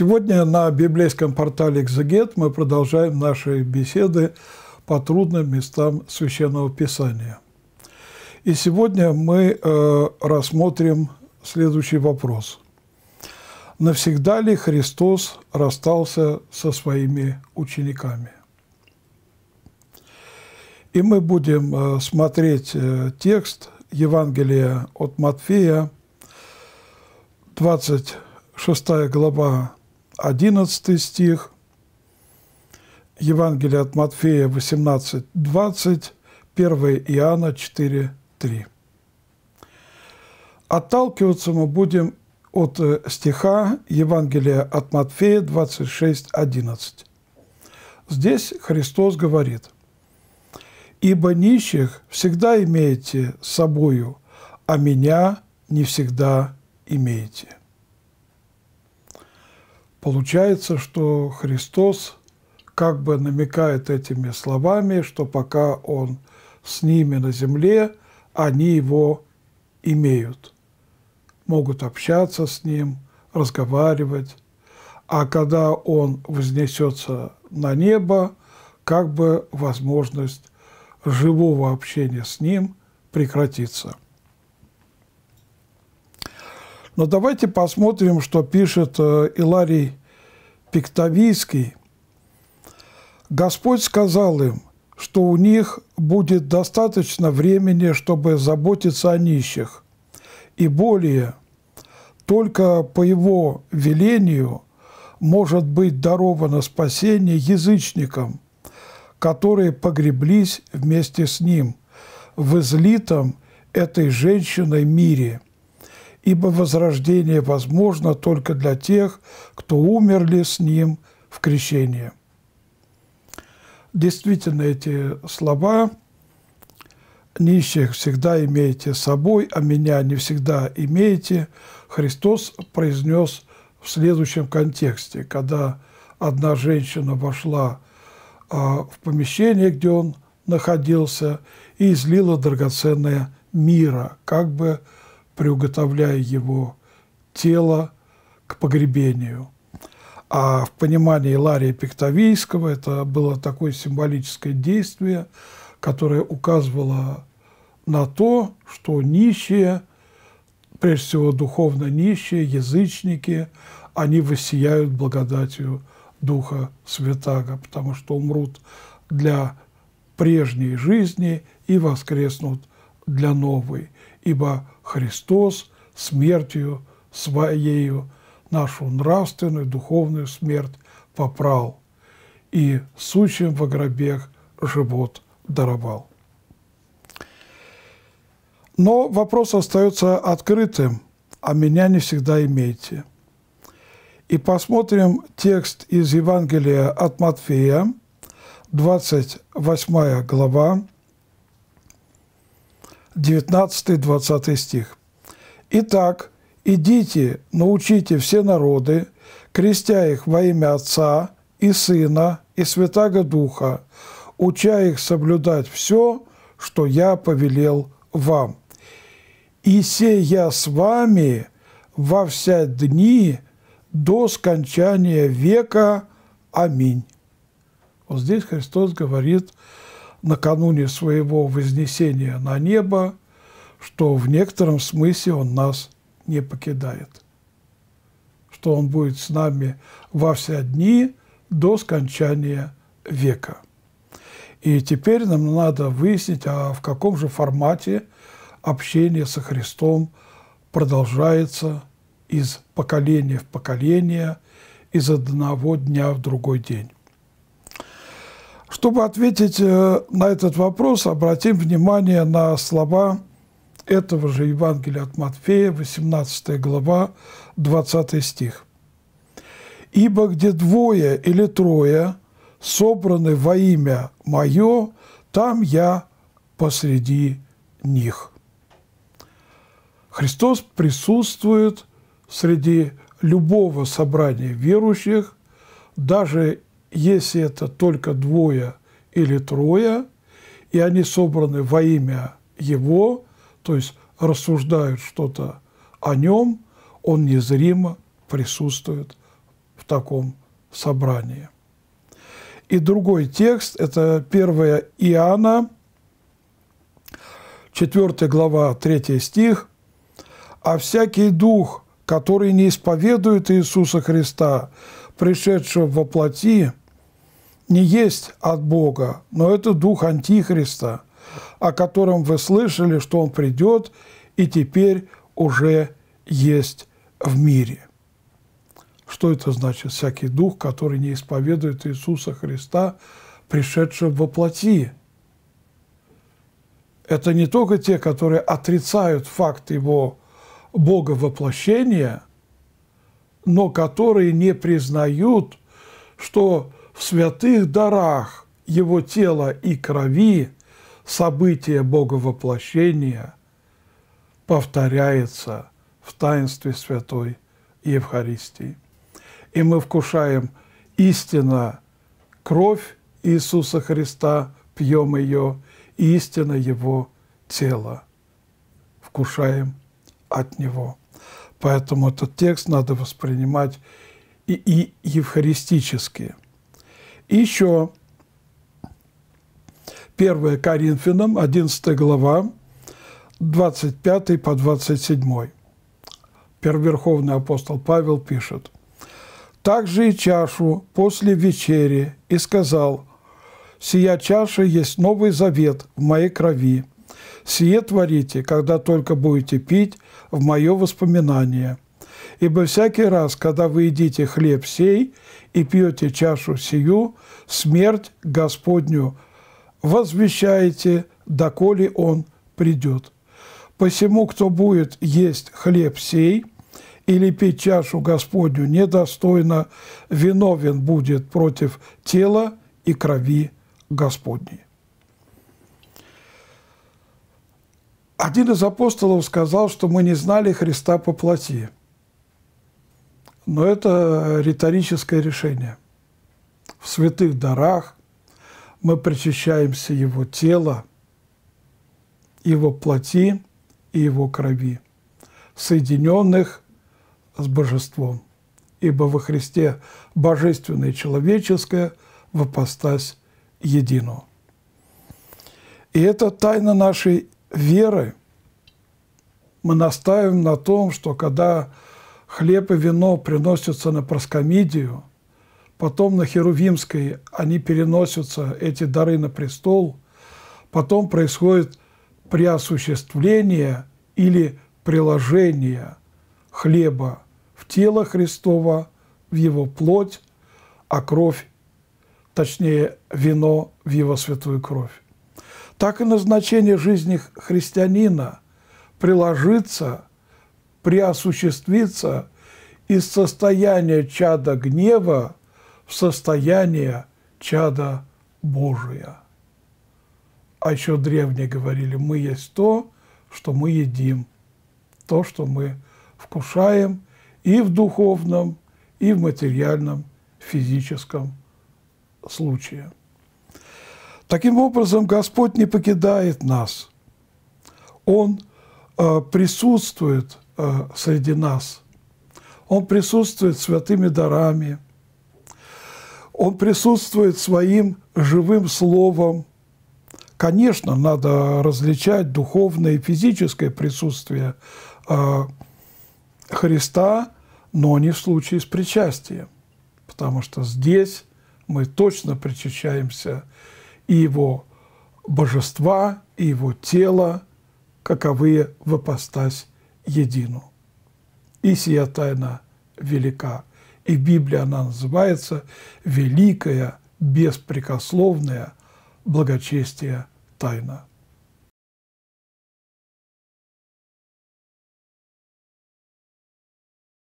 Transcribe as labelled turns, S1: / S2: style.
S1: Сегодня на библейском портале «Экзегет» мы продолжаем наши беседы по трудным местам Священного Писания. И сегодня мы э, рассмотрим следующий вопрос. Навсегда ли Христос расстался со своими учениками? И мы будем э, смотреть э, текст Евангелия от Матфея, 26 глава, 11 стих, Евангелие от Матфея 18, 20, 1 Иоанна 4, 3. Отталкиваться мы будем от э, стиха Евангелия от Матфея 26, 11. Здесь Христос говорит, «Ибо нищих всегда имеете с собою, а меня не всегда имеете». Получается, что Христос как бы намекает этими словами, что пока Он с ними на земле, они его имеют, могут общаться с ним, разговаривать. А когда он вознесется на небо, как бы возможность живого общения с ним прекратится. Но давайте посмотрим, что пишет э, Иларий Пиктовийский. Господь сказал им, что у них будет достаточно времени, чтобы заботиться о нищих. И более, только по его велению может быть даровано спасение язычникам, которые погреблись вместе с ним в излитом этой женщиной мире – ибо возрождение возможно только для тех, кто умерли с Ним в крещении». Действительно, эти слова «нищих всегда имеете с собой, а меня не всегда имеете» Христос произнес в следующем контексте, когда одна женщина вошла а, в помещение, где он находился, и излила драгоценное мира, как бы приуготовляя его тело к погребению. А в понимании Лария Пиктовейского это было такое символическое действие, которое указывало на то, что нищие, прежде всего духовно нищие, язычники, они воссияют благодатью Духа Святаго, потому что умрут для прежней жизни и воскреснут для новой, ибо Христос смертью Своею нашу нравственную духовную смерть попрал и сущим во гробех живот даровал. Но вопрос остается открытым, а меня не всегда имейте. И посмотрим текст из Евангелия от Матфея, 28 глава, 19-20 стих. «Итак, идите, научите все народы, крестя их во имя Отца и Сына и Святаго Духа, уча их соблюдать все, что я повелел вам. И сей я с вами во все дни до скончания века. Аминь». Вот здесь Христос говорит накануне своего вознесения на небо, что в некотором смысле он нас не покидает, что он будет с нами во все дни до скончания века. И теперь нам надо выяснить, а в каком же формате общение со Христом продолжается из поколения в поколение, из одного дня в другой день. Чтобы ответить э, на этот вопрос, обратим внимание на слова этого же Евангелия от Матфея, 18 глава, 20 стих. «Ибо где двое или трое собраны во имя Мое, там Я посреди них». Христос присутствует среди любого собрания верующих, даже если это только двое или трое, и они собраны во имя Его, то есть рассуждают что-то о Нем, Он незримо присутствует в таком собрании. И другой текст – это 1 Иоанна, 4 глава, 3 стих. «А всякий дух, который не исповедует Иисуса Христа, пришедшего во плоти, не есть от Бога, но это дух Антихриста, о котором вы слышали, что он придет и теперь уже есть в мире. Что это значит? Всякий дух, который не исповедует Иисуса Христа, пришедшего во плоти. Это не только те, которые отрицают факт его Бога воплощения, но которые не признают, что в святых дарах Его тела и крови событие Боговоплощения повторяется в таинстве Святой Евхаристии. И мы вкушаем истинно кровь Иисуса Христа, пьем ее, и истинно Его тело вкушаем от Него. Поэтому этот текст надо воспринимать и, и евхаристически – еще 1 Коринфянам, 11 глава, 25 по 27. Первоверховный апостол Павел пишет, так же и чашу после вечери, и сказал, «Сия чаша есть новый завет в моей крови. Сие творите, когда только будете пить, в мое воспоминание». Ибо всякий раз, когда вы едите хлеб сей и пьете чашу сию, смерть Господню возвещаете, доколе он придет. Посему, кто будет есть хлеб сей или пить чашу Господню недостойно, виновен будет против тела и крови Господней. Один из апостолов сказал, что мы не знали Христа по плоти – но это риторическое решение. В святых дарах мы причащаемся Его тела, Его плоти и Его крови, соединенных с Божеством, ибо во Христе божественное и человеческое вопостась едино. И это тайна нашей веры. Мы настаиваем на том, что когда Хлеб и вино приносятся на проскомидию, потом на Херувимской они переносятся, эти дары, на престол, потом происходит преосуществление или приложение хлеба в тело Христова, в его плоть, а кровь, точнее, вино в его святую кровь. Так и назначение жизни христианина – приложиться преосуществиться из состояния чада гнева в состояние чада Божия. А еще древние говорили, мы есть то, что мы едим, то, что мы вкушаем и в духовном, и в материальном, физическом случае. Таким образом, Господь не покидает нас. Он э, присутствует – Э, среди нас. Он присутствует святыми дарами, он присутствует своим живым словом. Конечно, надо различать духовное и физическое присутствие э, Христа, но не в случае с причастием, потому что здесь мы точно причащаемся и его божества, и его тела, каковы в апостась едину. И сия тайна велика. И Библия она называется «Великая, беспрекословная благочестие тайна».